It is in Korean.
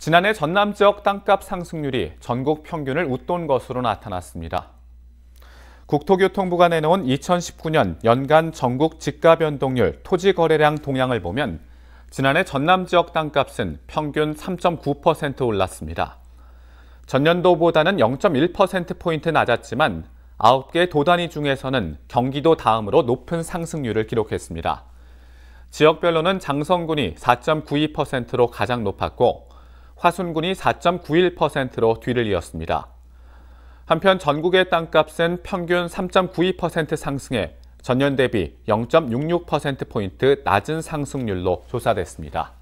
지난해 전남 지역 땅값 상승률이 전국 평균을 웃돈 것으로 나타났습니다. 국토교통부가 내놓은 2019년 연간 전국 지가 변동률 토지 거래량 동향을 보면 지난해 전남 지역 땅값은 평균 3.9% 올랐습니다. 전년도보다는 0.1%포인트 낮았지만 9개 도단위 중에서는 경기도 다음으로 높은 상승률을 기록했습니다. 지역별로는 장성군이 4.92%로 가장 높았고 화순군이 4.91%로 뒤를 이었습니다. 한편 전국의 땅값은 평균 3.92% 상승해 전년 대비 0.66%포인트 낮은 상승률로 조사됐습니다.